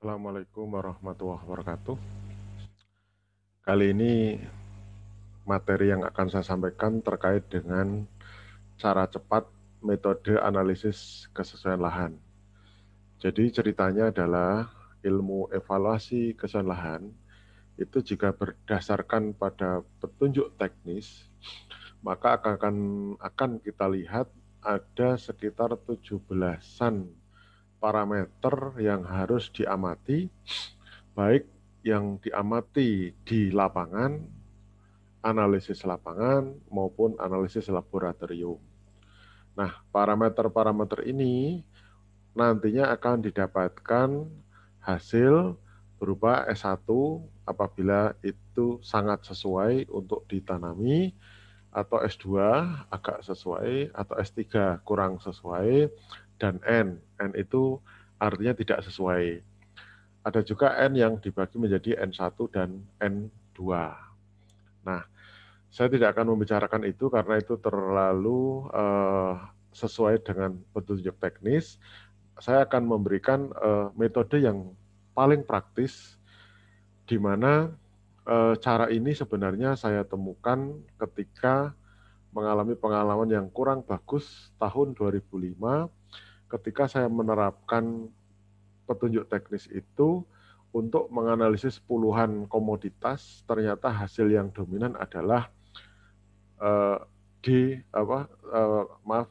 Assalamualaikum warahmatullahi wabarakatuh. Kali ini materi yang akan saya sampaikan terkait dengan cara cepat metode analisis kesesuaian lahan. Jadi ceritanya adalah ilmu evaluasi kesesuaian lahan itu jika berdasarkan pada petunjuk teknis maka akan akan kita lihat ada sekitar 17-an parameter yang harus diamati, baik yang diamati di lapangan, analisis lapangan, maupun analisis laboratorium. Nah, parameter-parameter ini nantinya akan didapatkan hasil berupa S1 apabila itu sangat sesuai untuk ditanami, atau S2 agak sesuai, atau S3 kurang sesuai, dan N. N itu artinya tidak sesuai. Ada juga N yang dibagi menjadi N1 dan N2. Nah, saya tidak akan membicarakan itu karena itu terlalu uh, sesuai dengan petunjuk teknis. Saya akan memberikan uh, metode yang paling praktis di mana uh, cara ini sebenarnya saya temukan ketika mengalami pengalaman yang kurang bagus tahun 2005 ketika saya menerapkan petunjuk teknis itu untuk menganalisis puluhan komoditas, ternyata hasil yang dominan adalah uh, D apa uh, maaf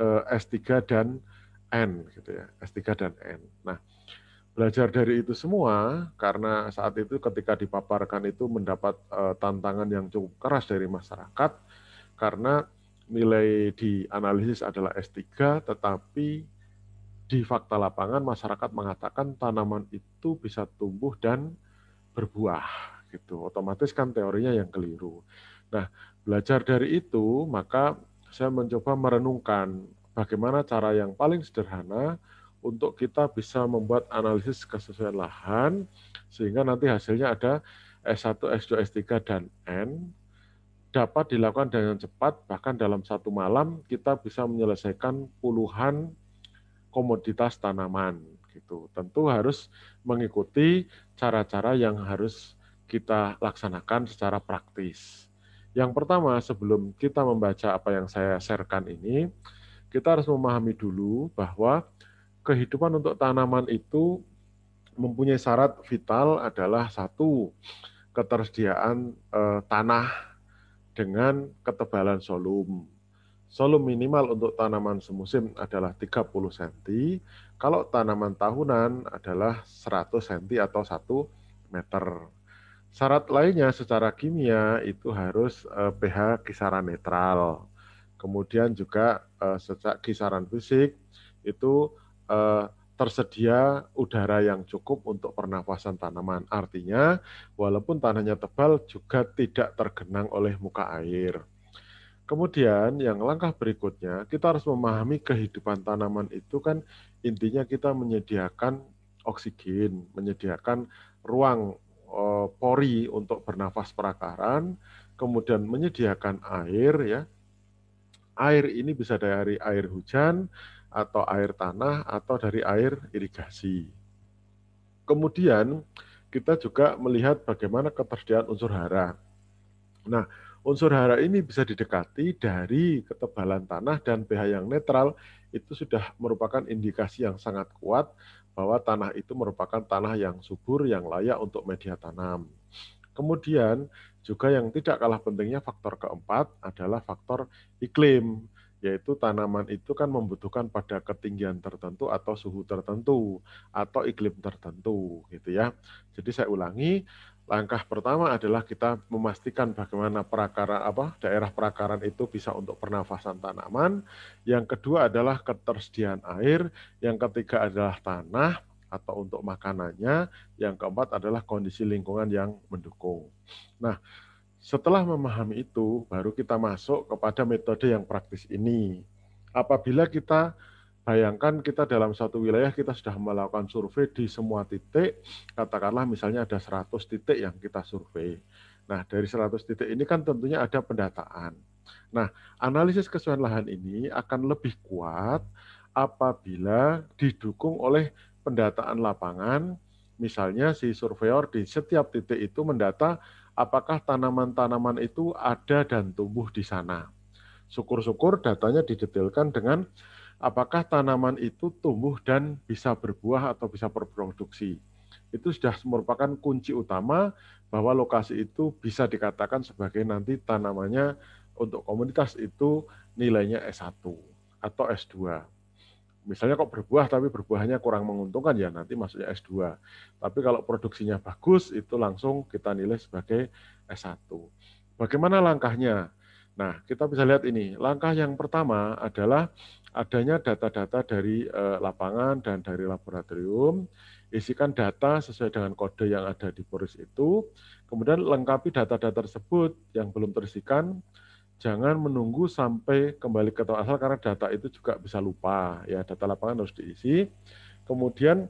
uh, eh, S3 dan N gitu ya, S3 dan N. Nah, belajar dari itu semua karena saat itu ketika dipaparkan itu mendapat uh, tantangan yang cukup keras dari masyarakat karena nilai di analisis adalah S3 tetapi di fakta lapangan masyarakat mengatakan tanaman itu bisa tumbuh dan berbuah gitu. Otomatis kan teorinya yang keliru. Nah, belajar dari itu, maka saya mencoba merenungkan bagaimana cara yang paling sederhana untuk kita bisa membuat analisis kesesuaian lahan sehingga nanti hasilnya ada S1, S2, S3, dan N dapat dilakukan dengan cepat bahkan dalam satu malam kita bisa menyelesaikan puluhan komoditas tanaman gitu. Tentu harus mengikuti cara-cara yang harus kita laksanakan secara praktis. Yang pertama, sebelum kita membaca apa yang saya sharekan ini, kita harus memahami dulu bahwa kehidupan untuk tanaman itu mempunyai syarat vital adalah satu ketersediaan e, tanah dengan ketebalan solum Solo minimal untuk tanaman semusim adalah 30 cm, kalau tanaman tahunan adalah 100 cm atau 1 meter. Syarat lainnya secara kimia itu harus eh, pH kisaran netral. Kemudian juga eh, sejak kisaran fisik itu eh, tersedia udara yang cukup untuk pernafasan tanaman. Artinya, walaupun tanahnya tebal juga tidak tergenang oleh muka air Kemudian yang langkah berikutnya kita harus memahami kehidupan tanaman itu kan intinya kita menyediakan oksigen, menyediakan ruang e, pori untuk bernafas perakaran, kemudian menyediakan air ya. Air ini bisa dari air hujan atau air tanah atau dari air irigasi. Kemudian kita juga melihat bagaimana ketersediaan unsur hara. Nah, unsur hara ini bisa didekati dari ketebalan tanah dan pH yang netral itu sudah merupakan indikasi yang sangat kuat bahwa tanah itu merupakan tanah yang subur yang layak untuk media tanam. Kemudian juga yang tidak kalah pentingnya faktor keempat adalah faktor iklim yaitu tanaman itu kan membutuhkan pada ketinggian tertentu atau suhu tertentu atau iklim tertentu gitu ya. Jadi saya ulangi, langkah pertama adalah kita memastikan bagaimana perakaran apa daerah perakaran itu bisa untuk pernafasan tanaman. Yang kedua adalah ketersediaan air, yang ketiga adalah tanah atau untuk makanannya, yang keempat adalah kondisi lingkungan yang mendukung. Nah, setelah memahami itu, baru kita masuk kepada metode yang praktis ini. Apabila kita bayangkan kita dalam satu wilayah kita sudah melakukan survei di semua titik, katakanlah misalnya ada 100 titik yang kita survei. Nah, dari 100 titik ini kan tentunya ada pendataan. Nah, analisis kesuaian lahan ini akan lebih kuat apabila didukung oleh pendataan lapangan, misalnya si surveyor di setiap titik itu mendata apakah tanaman-tanaman itu ada dan tumbuh di sana. Syukur-syukur datanya didetailkan dengan apakah tanaman itu tumbuh dan bisa berbuah atau bisa berproduksi. Itu sudah merupakan kunci utama bahwa lokasi itu bisa dikatakan sebagai nanti tanamannya untuk komunitas itu nilainya S1 atau S2 misalnya kok berbuah tapi berbuahnya kurang menguntungkan ya nanti masuknya S2. Tapi kalau produksinya bagus itu langsung kita nilai sebagai S1. Bagaimana langkahnya? Nah, kita bisa lihat ini. Langkah yang pertama adalah adanya data-data dari eh, lapangan dan dari laboratorium. Isikan data sesuai dengan kode yang ada di Boris itu. Kemudian lengkapi data-data tersebut yang belum terisikan jangan menunggu sampai kembali ke tempat asal karena data itu juga bisa lupa ya data lapangan harus diisi kemudian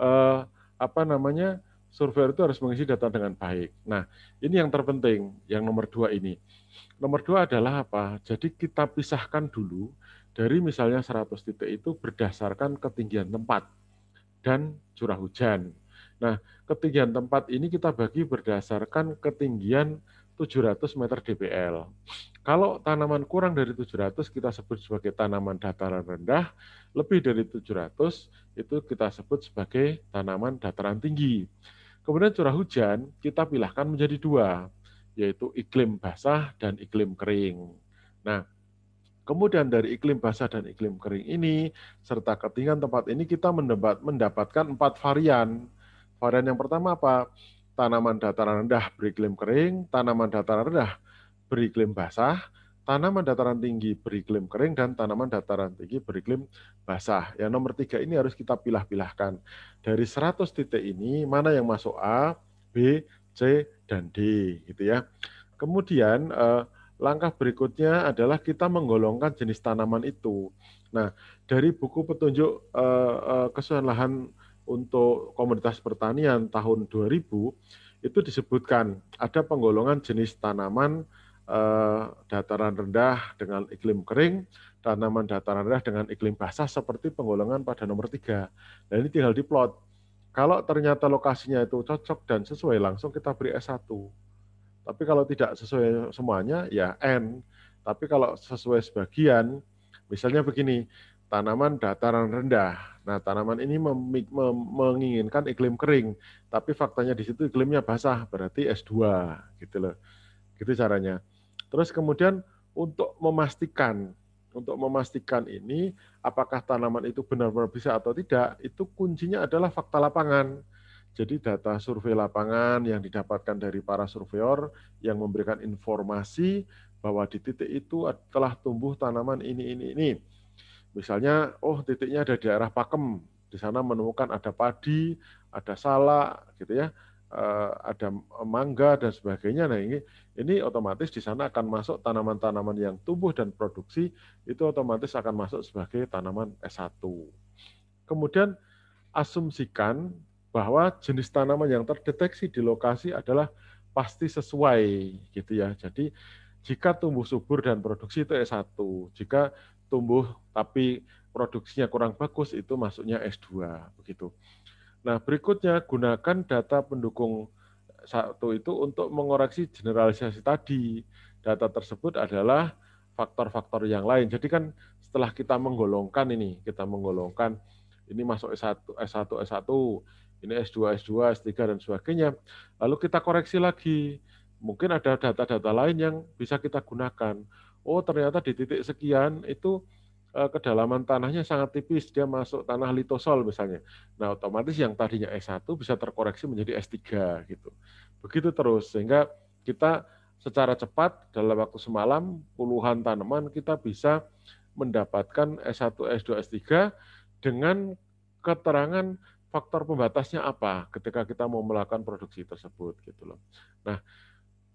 eh, apa namanya survei itu harus mengisi data dengan baik nah ini yang terpenting yang nomor dua ini nomor dua adalah apa jadi kita pisahkan dulu dari misalnya 100 titik itu berdasarkan ketinggian tempat dan curah hujan nah ketinggian tempat ini kita bagi berdasarkan ketinggian 700 meter DPL. Kalau tanaman kurang dari 700 kita sebut sebagai tanaman dataran rendah, lebih dari 700 itu kita sebut sebagai tanaman dataran tinggi. Kemudian curah hujan kita pilahkan menjadi dua, yaitu iklim basah dan iklim kering. Nah, kemudian dari iklim basah dan iklim kering ini, serta ketinggian tempat ini kita mendapatkan empat varian. Varian yang pertama apa? tanaman dataran rendah beriklim kering, tanaman dataran rendah beriklim basah, tanaman dataran tinggi beriklim kering, dan tanaman dataran tinggi beriklim basah. Yang nomor tiga ini harus kita pilah-pilahkan. Dari 100 titik ini, mana yang masuk A, B, C, dan D. gitu ya. Kemudian, eh, langkah berikutnya adalah kita menggolongkan jenis tanaman itu. Nah, dari buku petunjuk eh, eh, lahan untuk komoditas pertanian tahun 2000 itu disebutkan ada penggolongan jenis tanaman eh, dataran rendah dengan iklim kering, tanaman dataran rendah dengan iklim basah seperti penggolongan pada nomor tiga. Dan nah, ini tinggal diplot. Kalau ternyata lokasinya itu cocok dan sesuai langsung kita beri S1. Tapi kalau tidak sesuai semuanya ya N. Tapi kalau sesuai sebagian, misalnya begini, tanaman dataran rendah. Nah, tanaman ini mem- mem- menginginkan iklim kering, tapi faktanya di situ iklimnya basah, berarti S2 gitu loh. Gitu caranya. Terus kemudian untuk memastikan untuk memastikan ini apakah tanaman itu benar-benar bisa atau tidak, itu kuncinya adalah fakta lapangan. Jadi data survei lapangan yang didapatkan dari para surveyor yang memberikan informasi bahwa di titik itu telah tumbuh tanaman ini ini ini. Misalnya, oh titiknya ada di daerah Pakem, di sana menemukan ada padi, ada salak, gitu ya, eh, ada mangga dan sebagainya. Nah ini ini otomatis di sana akan masuk tanaman-tanaman yang tumbuh dan produksi itu otomatis akan masuk sebagai tanaman S1. Kemudian asumsikan bahwa jenis tanaman yang terdeteksi di lokasi adalah pasti sesuai gitu ya. Jadi jika tumbuh subur dan produksi itu S1, jika tumbuh tapi produksinya kurang bagus itu masuknya S2 begitu. Nah, berikutnya gunakan data pendukung satu itu untuk mengoreksi generalisasi tadi. Data tersebut adalah faktor-faktor yang lain. Jadi kan setelah kita menggolongkan ini, kita menggolongkan ini masuk S1, S1, S1, ini S2, S2, S3 dan sebagainya. Lalu kita koreksi lagi. Mungkin ada data-data lain yang bisa kita gunakan oh ternyata di titik sekian itu eh, kedalaman tanahnya sangat tipis, dia masuk tanah litosol misalnya. Nah, otomatis yang tadinya S1 bisa terkoreksi menjadi S3 gitu. Begitu terus sehingga kita secara cepat dalam waktu semalam puluhan tanaman kita bisa mendapatkan S1, S2, S3 dengan keterangan faktor pembatasnya apa ketika kita mau melakukan produksi tersebut gitu loh. Nah,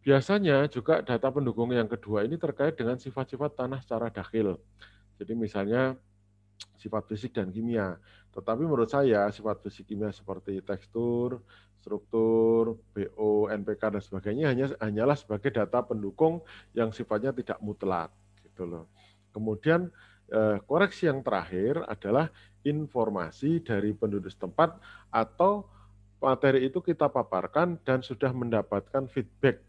Biasanya juga data pendukung yang kedua ini terkait dengan sifat-sifat tanah secara dahil. Jadi misalnya sifat fisik dan kimia. Tetapi menurut saya sifat fisik kimia seperti tekstur, struktur, BO, NPK dan sebagainya hanya hanyalah sebagai data pendukung yang sifatnya tidak mutlak gitu loh. Kemudian eh, koreksi yang terakhir adalah informasi dari penduduk setempat atau materi itu kita paparkan dan sudah mendapatkan feedback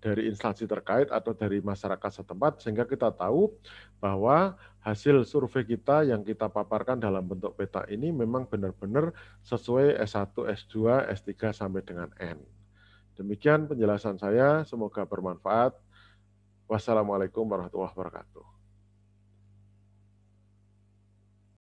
dari instansi terkait atau dari masyarakat setempat sehingga kita tahu bahwa hasil survei kita yang kita paparkan dalam bentuk peta ini memang benar-benar sesuai S1, S2, S3 sampai dengan N. Demikian penjelasan saya, semoga bermanfaat. Wassalamualaikum warahmatullahi wabarakatuh.